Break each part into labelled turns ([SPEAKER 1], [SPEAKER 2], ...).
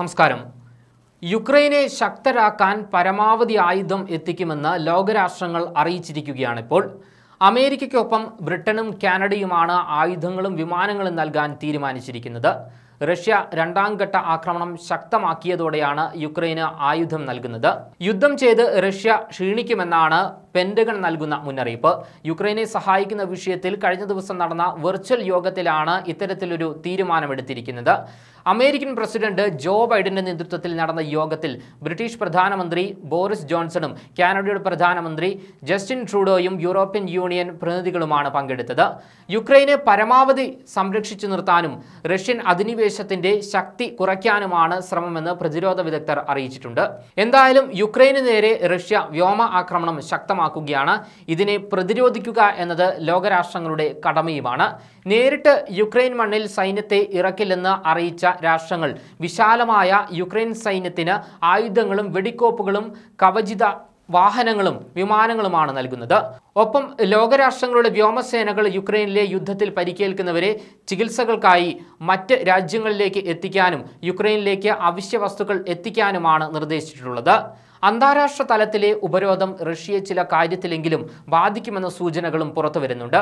[SPEAKER 1] നമസ്കാരം യുക്രൈനെ ശക്തരാക്കാൻ പരമാവധി ആയുധം എത്തിക്കുമെന്ന് ലോകരാഷ്ട്രങ്ങൾ അറിയിച്ചിരിക്കുകയാണ് ഇപ്പോൾ അമേരിക്കയ്ക്കൊപ്പം ബ്രിട്ടനും കാനഡയുമാണ് ആയുധങ്ങളും വിമാനങ്ങളും നൽകാൻ തീരുമാനിച്ചിരിക്കുന്നത് റഷ്യ രണ്ടാം ഘട്ട ആക്രമണം ശക്തമാക്കിയതോടെയാണ് യുക്രൈന് ആയുധം നൽകുന്നത് യുദ്ധം ചെയ്ത് റഷ്യ ക്ഷീണിക്കുമെന്നാണ് പെൻഡഗൺ നൽകുന്ന മുന്നറിയിപ്പ് യുക്രൈനെ സഹായിക്കുന്ന വിഷയത്തിൽ കഴിഞ്ഞ ദിവസം നടന്ന വെർച്വൽ യോഗത്തിലാണ് ഇത്തരത്തിലൊരു തീരുമാനമെടുത്തിരിക്കുന്നത് അമേരിക്കൻ പ്രസിഡന്റ് ജോ ബൈഡന്റെ നേതൃത്വത്തിൽ നടന്ന യോഗത്തിൽ ബ്രിട്ടീഷ് പ്രധാനമന്ത്രി ബോറിസ് ജോൺസണും കാനഡയുടെ പ്രധാനമന്ത്രി ജസ്റ്റിൻ ട്രൂഡോയും യൂറോപ്യൻ യൂണിയൻ പ്രതിനിധികളുമാണ് പങ്കെടുത്തത് യുക്രൈനെ പരമാവധി സംരക്ഷിച്ചു നിർത്താനും റഷ്യൻ അധിനിവേശത്തിന്റെ ശക്തി കുറയ്ക്കാനുമാണ് ശ്രമമെന്ന് പ്രതിരോധ വിദഗ്ധർ അറിയിച്ചിട്ടുണ്ട് എന്തായാലും യുക്രൈന് നേരെ റഷ്യ വ്യോമ ആക്രമണം ശക്തമാക്കി വ്യക്തമാക്കുകയാണ് ഇതിനെ പ്രതിരോധിക്കുക എന്നത് ലോകരാഷ്ട്രങ്ങളുടെ കടമയുമാണ് നേരിട്ട് യുക്രൈൻ മണ്ണിൽ സൈന്യത്തെ ഇറക്കില്ലെന്ന് അറിയിച്ച രാഷ്ട്രങ്ങൾ വിശാലമായ യുക്രൈൻ സൈന്യത്തിന് ആയുധങ്ങളും വെടിക്കോപ്പുകളും കവചിത വാഹനങ്ങളും വിമാനങ്ങളുമാണ് നൽകുന്നത് ഒപ്പം ലോകരാഷ്ട്രങ്ങളുടെ വ്യോമസേനകൾ യുക്രൈനിലെ യുദ്ധത്തിൽ പരിക്കേൽക്കുന്നവരെ ചികിത്സകൾക്കായി മറ്റ് രാജ്യങ്ങളിലേക്ക് എത്തിക്കാനും യുക്രൈനിലേക്ക് അവശ്യ വസ്തുക്കൾ എത്തിക്കാനുമാണ് നിർദ്ദേശിച്ചിട്ടുള്ളത് അന്താരാഷ്ട്ര തലത്തിലെ ഉപരോധം റഷ്യയെ ചില കാര്യത്തിലെങ്കിലും ബാധിക്കുമെന്ന സൂചനകളും പുറത്തു വരുന്നുണ്ട്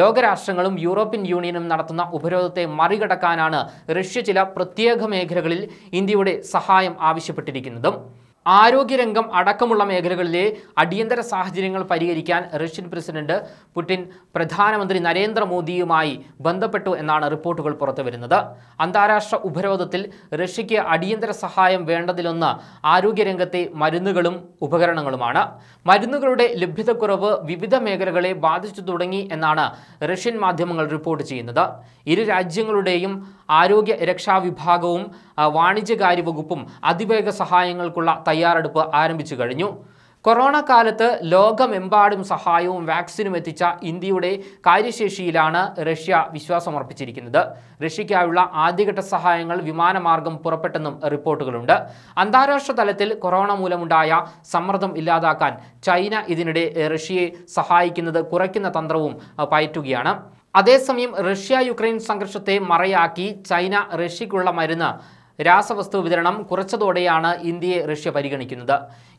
[SPEAKER 1] ലോകരാഷ്ട്രങ്ങളും യൂറോപ്യൻ യൂണിയനും നടത്തുന്ന ഉപരോധത്തെ മറികടക്കാനാണ് റഷ്യ ചില പ്രത്യേക മേഖലകളിൽ ഇന്ത്യയുടെ സഹായം ആവശ്യപ്പെട്ടിരിക്കുന്നതും ആരോഗ്യരംഗം അടക്കമുള്ള മേഖലകളിലെ അടിയന്തര സാഹചര്യങ്ങൾ പരിഹരിക്കാൻ റഷ്യൻ പ്രസിഡന്റ് പുടിൻ പ്രധാനമന്ത്രി നരേന്ദ്രമോദിയുമായി ബന്ധപ്പെട്ടു എന്നാണ് റിപ്പോർട്ടുകൾ പുറത്തുവരുന്നത് അന്താരാഷ്ട്ര ഉപരോധത്തിൽ റഷ്യയ്ക്ക് അടിയന്തര സഹായം വേണ്ടതിലൊന്ന് ആരോഗ്യരംഗത്തെ മരുന്നുകളും ഉപകരണങ്ങളുമാണ് മരുന്നുകളുടെ ലഭ്യതക്കുറവ് വിവിധ മേഖലകളെ ബാധിച്ചു തുടങ്ങി എന്നാണ് റഷ്യൻ മാധ്യമങ്ങൾ റിപ്പോർട്ട് ചെയ്യുന്നത് ഇരു രാജ്യങ്ങളുടെയും ആരോഗ്യ രക്ഷാ വിഭാഗവും വാണിജ്യകാര്യ വകുപ്പും അതിവേഗ സഹായങ്ങൾക്കുള്ള തയ്യാറെടുപ്പ് ആരംഭിച്ചു കഴിഞ്ഞു കൊറോണ കാലത്ത് ലോകമെമ്പാടും സഹായവും വാക്സിനും എത്തിച്ച ഇന്ത്യയുടെ കാര്യശേഷിയിലാണ് റഷ്യ വിശ്വാസമർപ്പിച്ചിരിക്കുന്നത് റഷ്യയ്ക്കായുള്ള ആദ്യഘട്ട സഹായങ്ങൾ വിമാനമാർഗം പുറപ്പെട്ടെന്നും റിപ്പോർട്ടുകളുണ്ട് അന്താരാഷ്ട്ര തലത്തിൽ കൊറോണ മൂലമുണ്ടായ സമ്മർദ്ദം ഇല്ലാതാക്കാൻ ചൈന ഇതിനിടെ റഷ്യയെ സഹായിക്കുന്നത് കുറയ്ക്കുന്ന തന്ത്രവും പയറ്റുകയാണ് അതേസമയം റഷ്യ യുക്രൈൻ സംഘർഷത്തെ മറയാക്കി ചൈന റഷ്യക്കുള്ള മരുന്ന് രാസവസ്തു വിതരണം കുറച്ചതോടെയാണ് ഇന്ത്യയെ റഷ്യ പരിഗണിക്കുന്നത്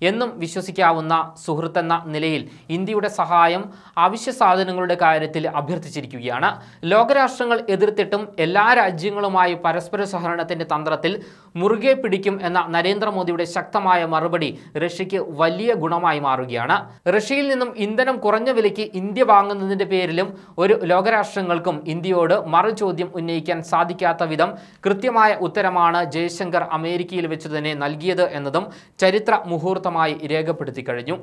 [SPEAKER 1] എന്നും വിശ്വസിക്കാവുന്ന സുഹൃത്തെന്ന നിലയിൽ ഇന്ത്യയുടെ സഹായം അവശ്യ സാധനങ്ങളുടെ കാര്യത്തിൽ അഭ്യർത്ഥിച്ചിരിക്കുകയാണ് ലോകരാഷ്ട്രങ്ങൾ എതിർത്തിട്ടും എല്ലാ രാജ്യങ്ങളുമായി പരസ്പര സഹകരണത്തിൻ്റെ തന്ത്രത്തിൽ മുറുകെ പിടിക്കും എന്ന നരേന്ദ്രമോദിയുടെ ശക്തമായ മറുപടി റഷ്യയ്ക്ക് വലിയ ഗുണമായി മാറുകയാണ് റഷ്യയിൽ നിന്നും ഇന്ധനം കുറഞ്ഞ വിലയ്ക്ക് ഇന്ത്യ വാങ്ങുന്നതിൻ്റെ പേരിലും ഒരു ലോകരാഷ്ട്രങ്ങൾക്കും ഇന്ത്യയോട് മറുചോദ്യം ഉന്നയിക്കാൻ സാധിക്കാത്ത വിധം കൃത്യമായ ഉത്തരമാണ് ജയശങ്കർ അമേരിക്കയിൽ വെച്ച് തന്നെ നൽകിയത് എന്നതും ചരിത്ര മുഹൂർത്തമായി രേഖപ്പെടുത്തി കഴിഞ്ഞു